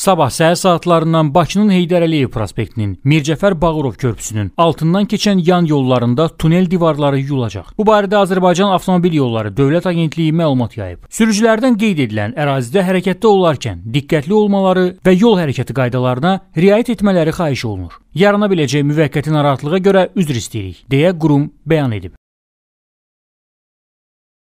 Sabah səhər saatlarından Bakının Heydər Əliyev prospektinin, Mircəfər Bağırov körpüsünün altından keçən yan yollarında tunel divarları yuyulacaq. Bu barədə Azərbaycan Avtomobil Yolları Dövlət Agentliyi məlumat yayıb. Sürücülərdən qeyd edilən ərazidə hərəkətdə olarkən diqqətli olmaları və yol hərəkəti qaydalarına riayət etmələri xahiş olunur. Yarana biləcək müvəqqəti narahatlığa görə üzr istəyirik, deyə qurum bəyan edib.